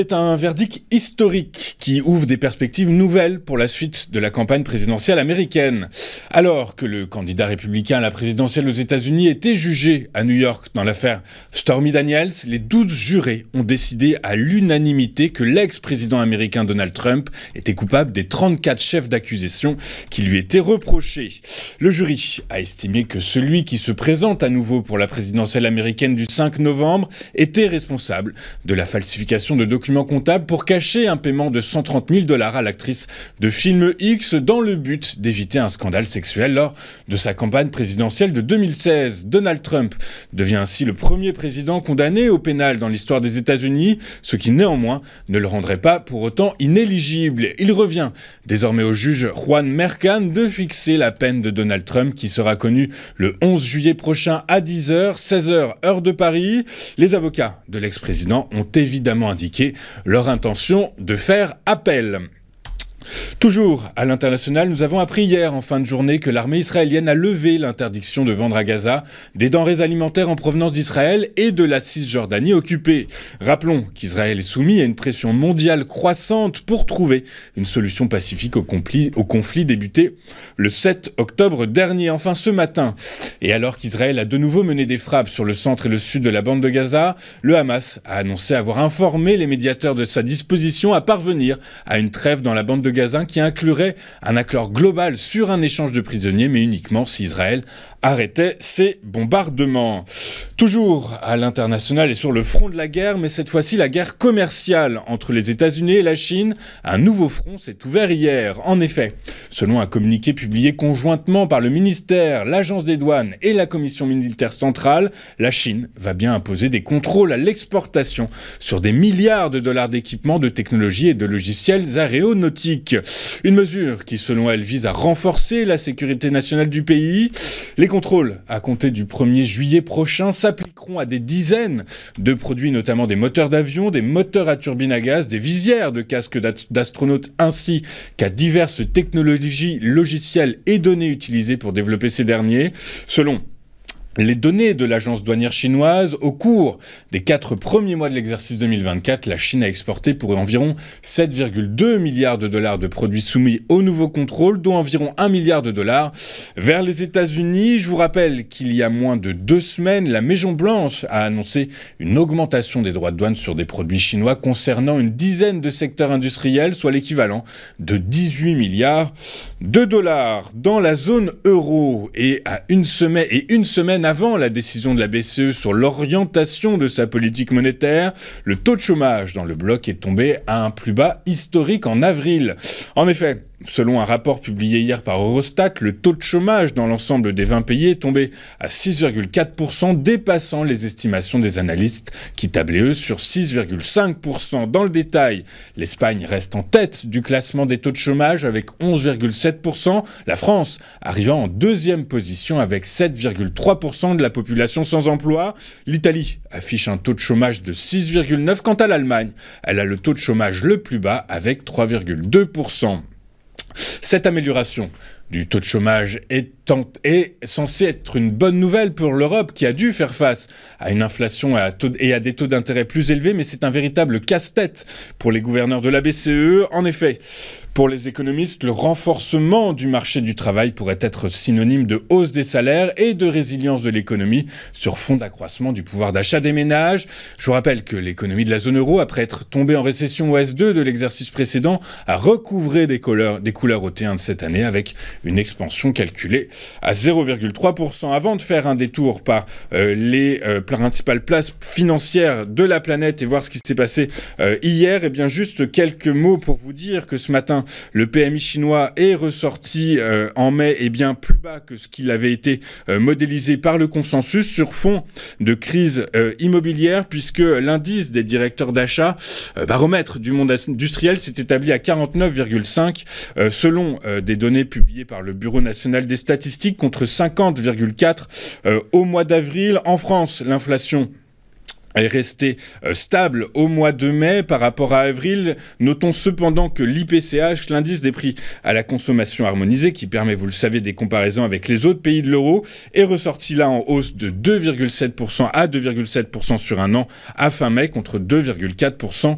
C'est un verdict historique qui ouvre des perspectives nouvelles pour la suite de la campagne présidentielle américaine. Alors que le candidat républicain à la présidentielle aux États-Unis était jugé à New York dans l'affaire Stormy Daniels, les 12 jurés ont décidé à l'unanimité que l'ex-président américain Donald Trump était coupable des 34 chefs d'accusation qui lui étaient reprochés. Le jury a estimé que celui qui se présente à nouveau pour la présidentielle américaine du 5 novembre était responsable de la falsification de documents comptable pour cacher un paiement de 130 000 dollars à l'actrice de film X dans le but d'éviter un scandale sexuel lors de sa campagne présidentielle de 2016. Donald Trump devient ainsi le premier président condamné au pénal dans l'histoire des États-Unis, ce qui néanmoins ne le rendrait pas pour autant inéligible. Il revient désormais au juge Juan Mercan de fixer la peine de Donald Trump qui sera connue le 11 juillet prochain à 10h, 16h heure de Paris. Les avocats de l'ex-président ont évidemment indiqué leur intention de faire appel. Toujours à l'international, nous avons appris hier en fin de journée que l'armée israélienne a levé l'interdiction de vendre à Gaza des denrées alimentaires en provenance d'Israël et de la Cisjordanie occupée. Rappelons qu'Israël est soumis à une pression mondiale croissante pour trouver une solution pacifique au, conflit débuté le 7 octobre dernier, enfin ce matin. Et alors qu'Israël a de nouveau mené des frappes sur le centre et le sud de la bande de Gaza, le Hamas a annoncé avoir informé les médiateurs de sa disposition à parvenir à une trêve dans la bande de Gaza qui inclurait un accord global sur un échange de prisonniers, mais uniquement si Israël arrêtait ses bombardements. Toujours à l'international et sur le front de la guerre, mais cette fois-ci la guerre commerciale entre les États-Unis et la Chine, un nouveau front s'est ouvert hier. En effet, Selon un communiqué publié conjointement par le ministère, l'agence des douanes et la commission militaire centrale, la Chine va bien imposer des contrôles à l'exportation sur des milliards de dollars d'équipements, de technologies et de logiciels aéronautiques. Une mesure qui, selon elle, vise à renforcer la sécurité nationale du pays. Les contrôles, à compter du 1er juillet prochain, s'appliqueront à des dizaines de produits, notamment des moteurs d'avion, des moteurs à turbine à gaz, des visières de casques d'astronautes, ainsi qu'à diverses technologies logiciels et données utilisées pour développer ces derniers, selon les données de l'agence douanière chinoise, au cours des quatre premiers mois de l'exercice 2024, la Chine a exporté pour environ 7,2 milliards de dollars de produits soumis au nouveau contrôle, dont environ 1 milliard de dollars vers les États-Unis. Je vous rappelle qu'il y a moins de deux semaines, la Maison-Blanche a annoncé une augmentation des droits de douane sur des produits chinois concernant une dizaine de secteurs industriels, soit l'équivalent de 18 milliards de dollars. Dans la zone euro et à une semaine, et une semaine avant la décision de la BCE sur l'orientation de sa politique monétaire, le taux de chômage dans le bloc est tombé à un plus bas historique en avril. En effet, Selon un rapport publié hier par Eurostat, le taux de chômage dans l'ensemble des 20 pays est tombé à 6,4%, dépassant les estimations des analystes qui tablaient eux sur 6,5%. Dans le détail, l'Espagne reste en tête du classement des taux de chômage avec 11,7%, la France arrivant en deuxième position avec 7,3% de la population sans emploi, l'Italie affiche un taux de chômage de 6,9% quant à l'Allemagne, elle a le taux de chômage le plus bas avec 3,2%. Cette amélioration du taux de chômage est est censé être une bonne nouvelle pour l'Europe qui a dû faire face à une inflation et à, des taux d'intérêt plus élevés, mais c'est un véritable casse-tête pour les gouverneurs de la BCE. E. En effet, pour les économistes, le renforcement du marché du travail pourrait être synonyme de hausse des salaires et de résilience de l'économie sur fond d'accroissement du pouvoir d'achat des ménages. Je vous rappelle que l'économie de la zone euro, après être tombée en récession au 2 de l'exercice précédent, a recouvré des couleurs, des couleurs au T1 de cette année avec une expansion calculée à 0,3% avant de faire un détour par euh, les euh, principales places financières de la planète et voir ce qui s'est passé euh, hier. Et eh bien juste quelques mots pour vous dire que ce matin, le PMI chinois est ressorti en mai et eh bien plus bas que ce qu'il avait été modélisé par le consensus sur fond de crise immobilière puisque l'indice des directeurs d'achat, baromètre du monde industriel, s'est établi à 49,5 selon des données publiées par le Bureau national des statistiques contre 50,4 euh, au mois d'avril. En France, l'inflation est resté euh, stable au mois de mai par rapport à avril. Notons cependant que l'IPCH, l'indice des prix à la consommation harmonisée, qui permet, vous le savez, des comparaisons avec les autres pays de l'euro, est ressorti là en hausse de 2,7% à 2,7% sur un an à fin mai contre 2,4%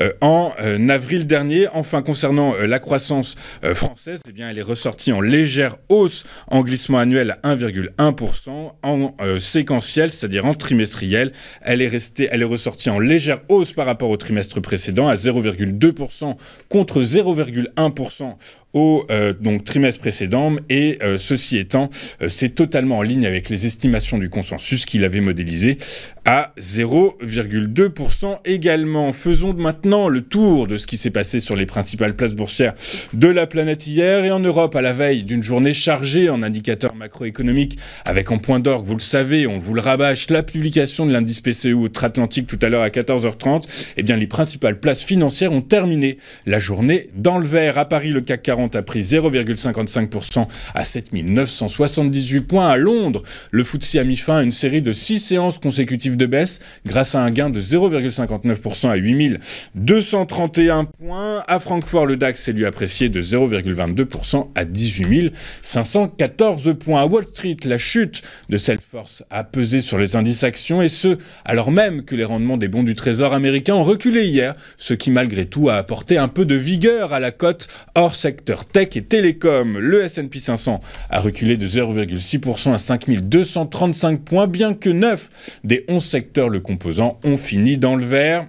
euh, en euh, avril dernier. Enfin, concernant la croissance française, eh bien, elle est ressortie en légère hausse en glissement annuel à 1,1%, en séquentiel, c'est-à-dire en trimestriel. Elle est restée elle est ressortie en légère hausse par rapport au trimestre précédent à 0,2% contre 0,1% au euh, donc, trimestre précédent et euh, ceci étant, euh, c'est totalement en ligne avec les estimations du consensus qu'il avait modélisé à 0,2% également. Faisons maintenant le tour de ce qui s'est passé sur les principales places boursières de la planète hier et en Europe à la veille d'une journée chargée en indicateurs macroéconomiques avec en point d'orgue, vous le savez, on vous le rabâche, la publication de l'indice PCE outre-Atlantique tout à l'heure à 14h30. Eh bien, les principales places financières ont terminé la journée dans le vert. À Paris, le CAC 40 a pris 0,55% à 7978 points. À Londres, le FTSE a mis fin à une série de 6 séances consécutives de baisse grâce à un gain de 0,59% à 8231 points. À Francfort, le DAX s'est lui apprécié de 0,22% à 18 514 points. À Wall Street, la chute de Salesforce a pesé sur les indices actions et ce, alors même que les rendements des bons du Trésor américain ont reculé hier, ce qui malgré tout a apporté un peu de vigueur à la cote hors secteur tech et télécom. Le S&P 500 a reculé de 0,6% à 5235 points, bien que 9 des 11 secteurs le composant ont fini dans le vert.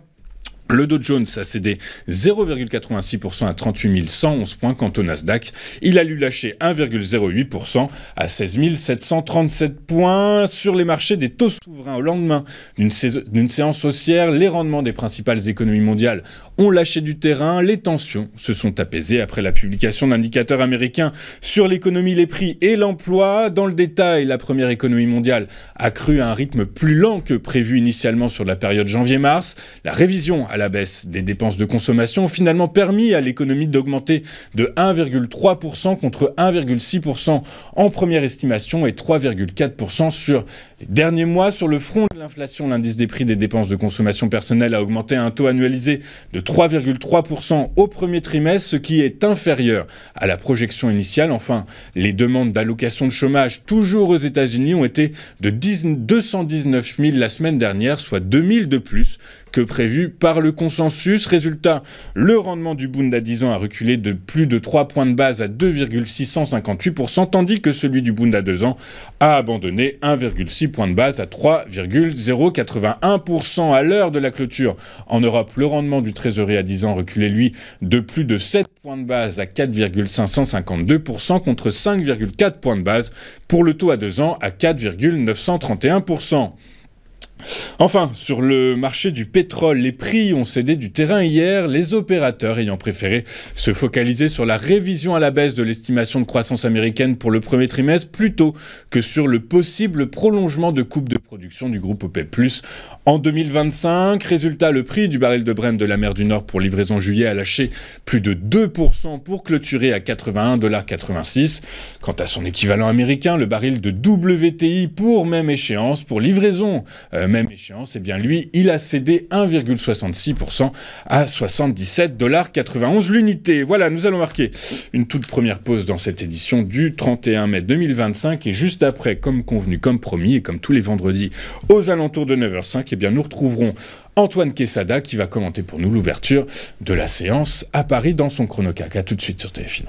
Le Dow Jones a cédé 0,86% à 38 111 points. Quant au Nasdaq, il a lu lâché 1,08% à 16 737 points. Sur les marchés des taux souverains, au lendemain d'une séance haussière, les rendements des principales économies mondiales ont lâché du terrain, les tensions se sont apaisées après la publication d'indicateurs américains sur l'économie, les prix et l'emploi. Dans le détail, la première économie mondiale a cru à un rythme plus lent que prévu initialement sur la période janvier-mars. La révision à la baisse des dépenses de consommation a finalement permis à l'économie d'augmenter de 1,3% contre 1,6% en première estimation et 3,4% sur les derniers mois. Sur le front de l'inflation, l'indice des prix des dépenses de consommation personnelle a augmenté à un taux annualisé de 3,3% au premier trimestre, ce qui est inférieur à la projection initiale. Enfin, les demandes d'allocation de chômage, toujours aux États-Unis, ont été de 219 000 la semaine dernière, soit 2 000 de plus que prévu par le consensus. Résultat, le rendement du Bund à 10 ans a reculé de plus de 3 points de base à 2,658%, tandis que celui du Bund à 2 ans a abandonné 1,6 points de base à 3,081%. À l'heure de la clôture en Europe, le rendement du Trésor trésorerie à 10 ans reculait, lui, de plus de 7 points de base à 4,552% contre 5,4 points de base pour le taux à 2 ans à 4,931%. Enfin, sur le marché du pétrole, les prix ont cédé du terrain hier, les opérateurs ayant préféré se focaliser sur la révision à la baisse de l'estimation de croissance américaine pour le premier trimestre plutôt que sur le possible prolongement de coupe de production du groupe OPEP+. En 2025, résultat, le prix du baril de Brent de la mer du Nord pour livraison juillet a lâché plus de 2% pour clôturer à 81,86$. Quant à son équivalent américain, le baril de WTI pour même échéance pour livraison euh, même échéance, et eh bien lui, il a cédé 1,66% à 77,91$ l'unité. Voilà, nous allons marquer une toute première pause dans cette édition du 31 mai 2025 et juste après, comme convenu, comme promis et comme tous les vendredis aux alentours de 9h05, eh bien nous retrouverons Antoine Quesada qui va commenter pour nous l'ouverture de la séance à Paris dans son chronocac. A tout de suite sur TF